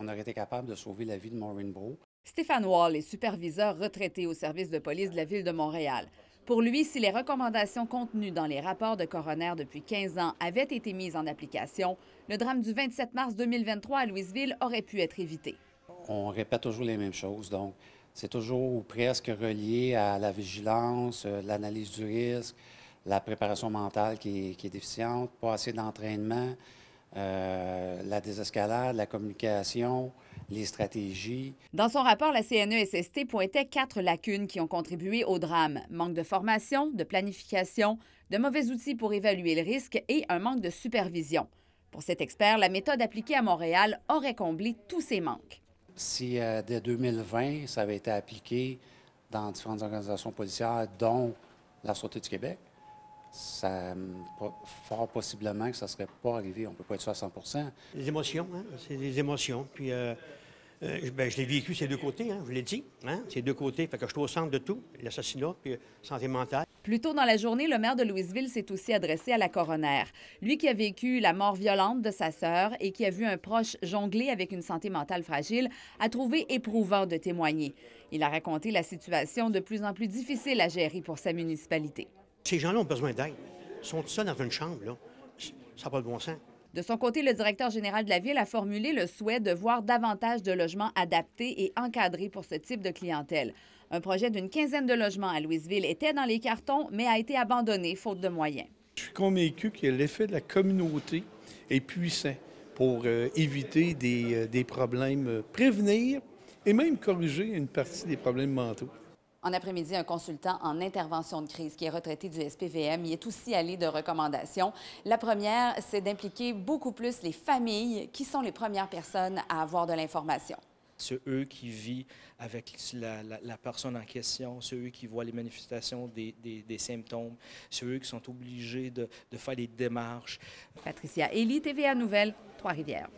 on aurait été capable de sauver la vie de Maureen Bro. Stéphane Wall est superviseur retraité au service de police de la Ville de Montréal. Pour lui, si les recommandations contenues dans les rapports de coroner depuis 15 ans avaient été mises en application, le drame du 27 mars 2023 à Louisville aurait pu être évité. On répète toujours les mêmes choses, donc c'est toujours presque relié à la vigilance, euh, l'analyse du risque, la préparation mentale qui qui est déficiente, pas assez d'entraînement, euh, la désescalade, la communication, les stratégies. Dans son rapport, la CNESST pointait quatre lacunes qui ont contribué au drame. Manque de formation, de planification, de mauvais outils pour évaluer le risque et un manque de supervision. Pour cet expert, la méthode appliquée à Montréal aurait comblé tous ces manques. Si euh, dès 2020, ça avait été appliqué dans différentes organisations policières, dont la Sûreté du Québec, ça, hum, fort possiblement que ça ne serait pas arrivé. On ne peut pas être sûr à 100 Les émotions, hein, c'est des émotions. Puis, euh, euh, ben, je l'ai vécu ces deux côtés, hein? je l'ai dit, hein, ces deux côtés. Fait que je suis au centre de tout, l'assassinat, puis la euh, santé mentale. Plus tôt dans la journée, le maire de Louisville s'est aussi adressé à la coroner. Lui qui a vécu la mort violente de sa sœur et qui a vu un proche jongler avec une santé mentale fragile, a trouvé éprouvant de témoigner. Il a raconté la situation de plus en plus difficile à gérer pour sa municipalité. Ces gens-là ont besoin d'aide. Ils sont tous seuls dans une chambre, là. Ça n'a pas de bon sens. De son côté, le directeur général de la ville a formulé le souhait de voir davantage de logements adaptés et encadrés pour ce type de clientèle. Un projet d'une quinzaine de logements à Louisville était dans les cartons, mais a été abandonné faute de moyens. Je suis convaincu que l'effet de la communauté est puissant pour euh, éviter des, euh, problèmes, euh, prévenir et même corriger une partie des problèmes mentaux. En après-midi, un consultant en intervention de crise qui est retraité du SPVM y est aussi allé de recommandations. La première, c'est d'impliquer beaucoup plus les familles qui sont les premières personnes à avoir de l'information. Ceux eux qui vivent avec la, personne en question, ceux eux qui voient les manifestations des, symptômes, ceux eux qui sont obligés de, faire les démarches. Patricia Elie, TVA Nouvelle, Trois-Rivières.